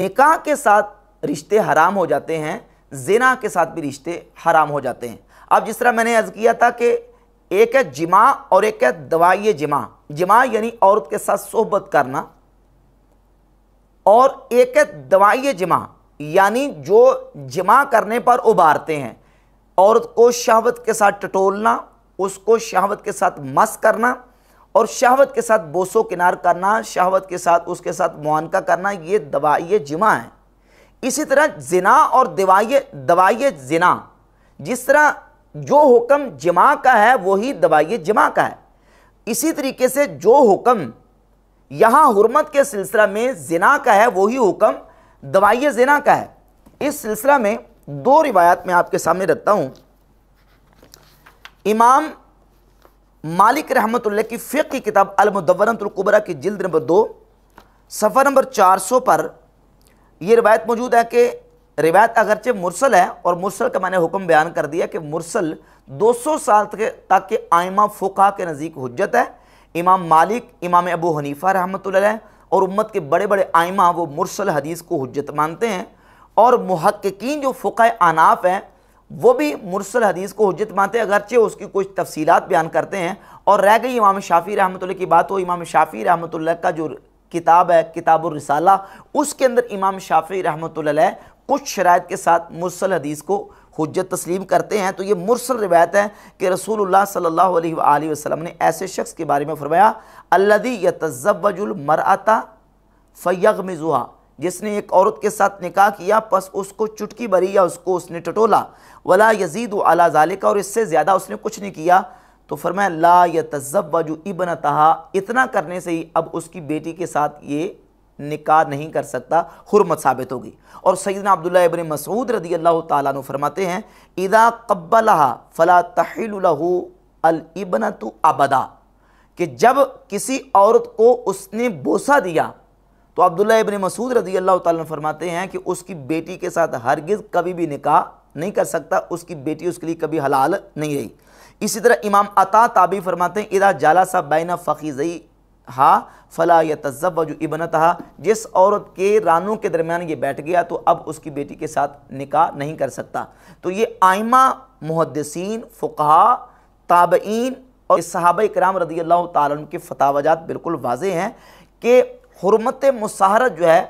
निकाह के साथ रिश्ते हराम हो जाते हैं जिना के साथ भी रिश्ते हराम हो जाते हैं अब जिस तरह मैंने अर्ज़ किया था कि एक है जिमा और एक है दवाई जिमा जिमा यानी औरत के साथ सोहबत करना और एक है दवाई जिमा यानी जो जिमा करने पर उबारते हैं औरत को शहावत के साथ टटोलना उसको शहावत के साथ मस करना और शहवत के साथ बोसो किनार करना शहवत के साथ उसके साथ मुआनका करना ये दवाइय जिमा है इसी तरह जिना और दवाइय दवाइय जिना जिस तरह जो हुक्म जिमा का है वही दवाई जिमा का है इसी तरीके से जो हुक्म यहाँ हरमत के सिलसिला में जना का है वही हुक्म दवाइय जिना का है इस सिलसिला में दो रिवायत में आपके सामने रखता हूँ इमाम मालिक रहमत की फ़िक की किताब अलमदवरतुल्कुबरा की जिल्द नंबर दो सफ़र नंबर चार सौ पर यह रिवायत मौजूद है कि रिवायत अगरचे मुरसल है और मुरसल का मैंने हुक्म बयान कर दिया कि मुरसल 200 साल तक तक के आयमा फोका के नज़दीक हजत है इमाम मालिक इमाम अबू हनीफ़ा रहमत और उम्मत के बड़े बड़े आयमा वो मुरसल हदीस को हजत मानते हैं और महक्कीन जो फ़ुका अनाफ हैं वो भी मुरसल हदीस को हजत मानते हैं अगरचे उसकी कुछ तफसीत बयान करते हैं और रह गई इमाम शाफ़ी रहमत की बात हो तो इमाम शाफ़ी रहमत का जो किताब है किताब रसाला उसके अंदर इमाम शाफ़ी रहमत कुछ शरात के साथ मुरसल हदीस को हजत तस्लीम करते हैं तो ये मुरसल रिवायत है कि रसूल सल्ला वसलम ने ऐसे शख्स के बारे में फरमाया अल्लदी यतज़वजुल मरअता फ़यग जिसने एक औरत के साथ निकाह किया बस उसको चुटकी भरी या उसको उसने टटोला वला यजीद अला जालिका और इससे ज़्यादा उसने कुछ नहीं किया तो फरमाया ला या तजब इबन तहा इतना करने से ही अब उसकी बेटी के साथ ये निकाह नहीं कर सकता हरमत साबित होगी और सैदना अब्दुल्ला इबन मसूद रदी अल्लाह तु फरमाते हैं इदा कब्बला फ़ला तहिलहू अल तो अबदा कि जब किसी औरत को उसने बोसा दिया तो अब्दुल्ला इबन मसूद रजी अल्लाह ताला फरमाते हैं कि उसकी बेटी के साथ हरगिज़ कभी भी निकाह नहीं कर सकता उसकी बेटी उसके लिए कभी हलाल नहीं रही इसी तरह इमाम अता ताबी फरमाते हैं इरा जाला सा बैना फ़कीज़ई हा फला या तजब जो इबन हा जिस औरत के रानों के दरमियान ये बैठ गया तो अब उसकी बेटी के साथ निकाह नहीं कर सकता तो ये आइमा मुहदसिन फ़ुकहा ताबीन और सहाब कराम रदी अल्लाह तुम के फतावजात बिल्कुल वाज हैं कि हरमत मुसाहरत जो है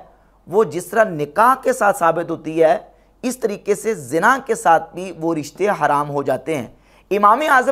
वो जिस तरह निकाह के साथ साबित होती है इस तरीके से जना के साथ भी वो रिश्ते हराम हो जाते हैं इमाम आज़म